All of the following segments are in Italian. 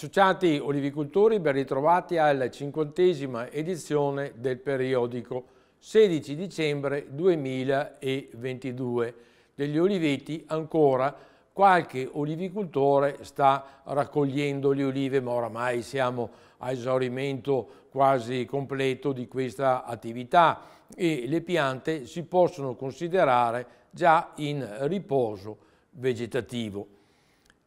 Associati olivicoltori, ben ritrovati alla cinquantesima edizione del periodico 16 dicembre 2022. Degli oliveti ancora qualche olivicoltore sta raccogliendo le olive, ma oramai siamo a esaurimento quasi completo di questa attività e le piante si possono considerare già in riposo vegetativo.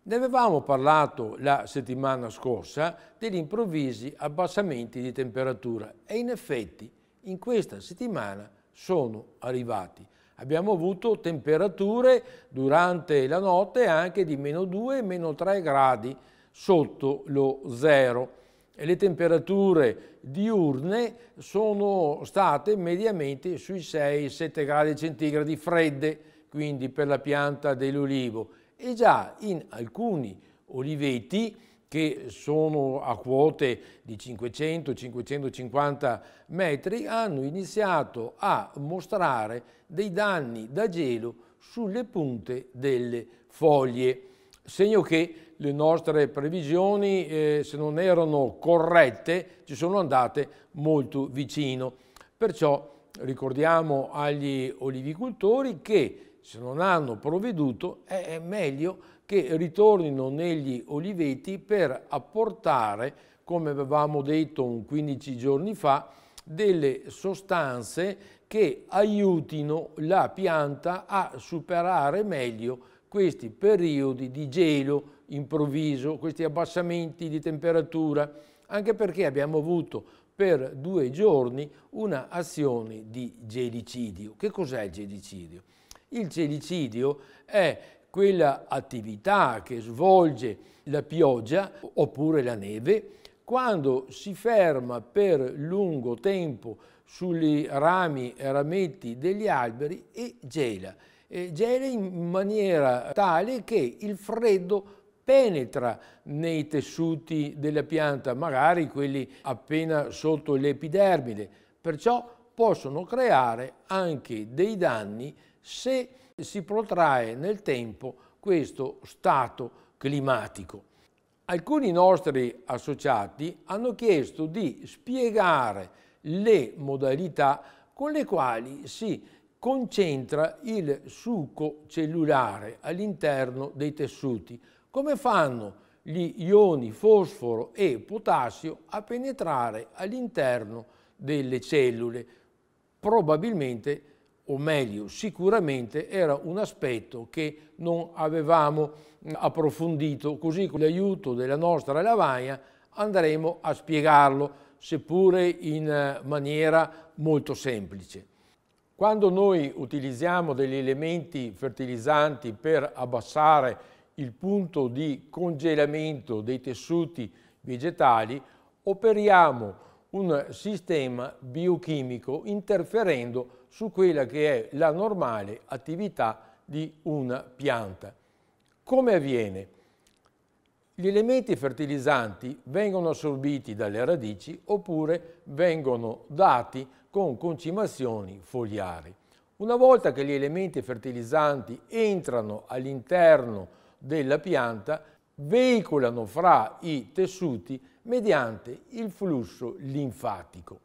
Ne avevamo parlato la settimana scorsa degli improvvisi abbassamenti di temperatura e in effetti in questa settimana sono arrivati. Abbiamo avuto temperature durante la notte anche di meno 2 e meno 3 gradi sotto lo zero e le temperature diurne sono state mediamente sui 6-7 gradi centigradi fredde, quindi per la pianta dell'olivo e già in alcuni oliveti che sono a quote di 500-550 metri, hanno iniziato a mostrare dei danni da gelo sulle punte delle foglie. Segno che le nostre previsioni, eh, se non erano corrette, ci sono andate molto vicino. Perciò ricordiamo agli olivicultori che se non hanno provveduto, è meglio che ritornino negli oliveti per apportare, come avevamo detto un 15 giorni fa, delle sostanze che aiutino la pianta a superare meglio questi periodi di gelo improvviso, questi abbassamenti di temperatura, anche perché abbiamo avuto per due giorni una azione di gelicidio. Che cos'è il gelicidio? Il celicidio è quella attività che svolge la pioggia oppure la neve quando si ferma per lungo tempo sui rami e rametti degli alberi e gela. E gela in maniera tale che il freddo penetra nei tessuti della pianta, magari quelli appena sotto l'epidermide. Perciò possono creare anche dei danni se si protrae nel tempo questo stato climatico. Alcuni nostri associati hanno chiesto di spiegare le modalità con le quali si concentra il succo cellulare all'interno dei tessuti, come fanno gli ioni fosforo e potassio a penetrare all'interno delle cellule, probabilmente, o meglio sicuramente, era un aspetto che non avevamo approfondito, così con l'aiuto della nostra lavagna andremo a spiegarlo, seppure in eh, maniera molto semplice. Quando noi utilizziamo degli elementi fertilizzanti per abbassare il punto di congelamento dei tessuti vegetali, operiamo un sistema biochimico interferendo su quella che è la normale attività di una pianta. Come avviene? Gli elementi fertilizzanti vengono assorbiti dalle radici oppure vengono dati con concimazioni fogliari. Una volta che gli elementi fertilizzanti entrano all'interno della pianta, veicolano fra i tessuti mediante il flusso linfatico.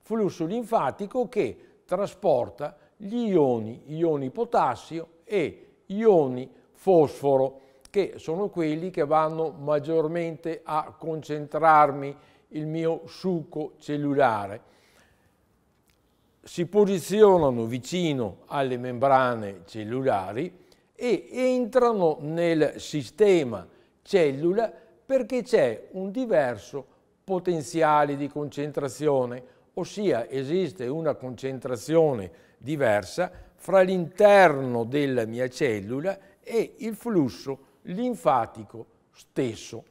Flusso linfatico che trasporta gli ioni, ioni potassio e ioni fosforo, che sono quelli che vanno maggiormente a concentrarmi il mio succo cellulare. Si posizionano vicino alle membrane cellulari e entrano nel sistema cellula perché c'è un diverso potenziale di concentrazione, ossia esiste una concentrazione diversa fra l'interno della mia cellula e il flusso linfatico stesso.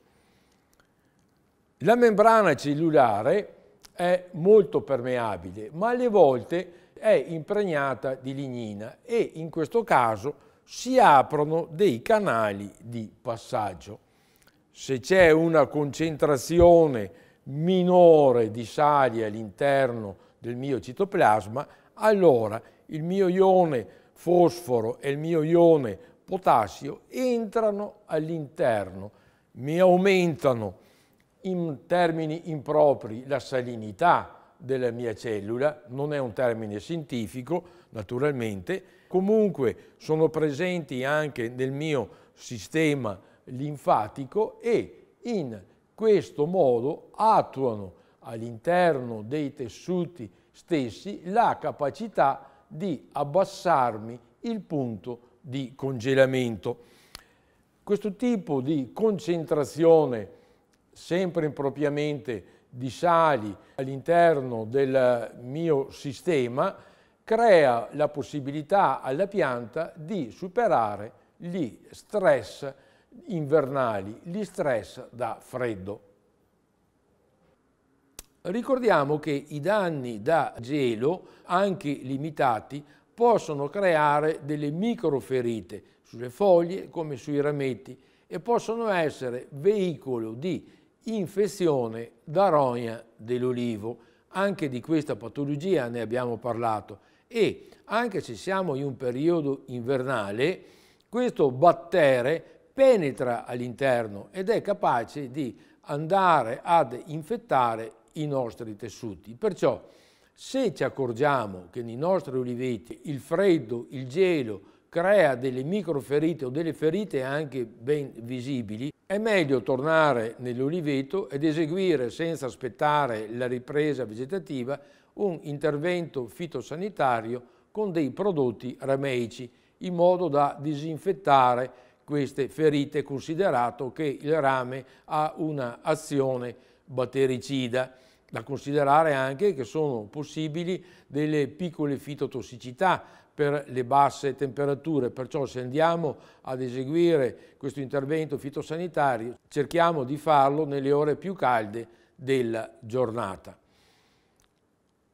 La membrana cellulare è molto permeabile, ma alle volte è impregnata di lignina e in questo caso si aprono dei canali di passaggio se c'è una concentrazione minore di sali all'interno del mio citoplasma, allora il mio ione fosforo e il mio ione potassio entrano all'interno, mi aumentano in termini impropri la salinità della mia cellula, non è un termine scientifico naturalmente, comunque sono presenti anche nel mio sistema linfatico e in questo modo attuano all'interno dei tessuti stessi la capacità di abbassarmi il punto di congelamento. Questo tipo di concentrazione sempre impropriamente di sali all'interno del mio sistema crea la possibilità alla pianta di superare gli stress invernali, gli stress da freddo. Ricordiamo che i danni da gelo, anche limitati, possono creare delle microferite sulle foglie come sui rametti e possono essere veicolo di infezione da rogna dell'olivo. Anche di questa patologia ne abbiamo parlato e anche se siamo in un periodo invernale, questo battere penetra all'interno ed è capace di andare ad infettare i nostri tessuti. Perciò se ci accorgiamo che nei nostri oliveti il freddo, il gelo crea delle microferite o delle ferite anche ben visibili, è meglio tornare nell'oliveto ed eseguire senza aspettare la ripresa vegetativa un intervento fitosanitario con dei prodotti rameici in modo da disinfettare queste ferite, considerato che il rame ha un'azione battericida. Da considerare anche che sono possibili delle piccole fitotossicità per le basse temperature, perciò se andiamo ad eseguire questo intervento fitosanitario cerchiamo di farlo nelle ore più calde della giornata.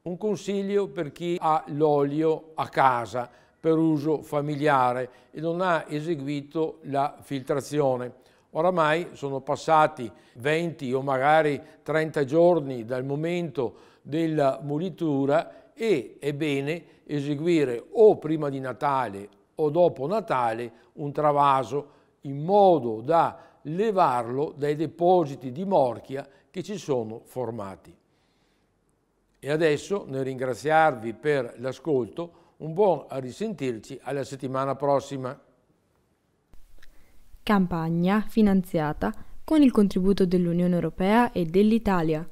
Un consiglio per chi ha l'olio a casa, per uso familiare e non ha eseguito la filtrazione. Oramai sono passati 20 o magari 30 giorni dal momento della muritura e è bene eseguire o prima di Natale o dopo Natale un travaso in modo da levarlo dai depositi di morchia che ci sono formati. E adesso nel ringraziarvi per l'ascolto un buon a risentirci alla settimana prossima. Campagna finanziata con il contributo dell'Unione Europea e dell'Italia.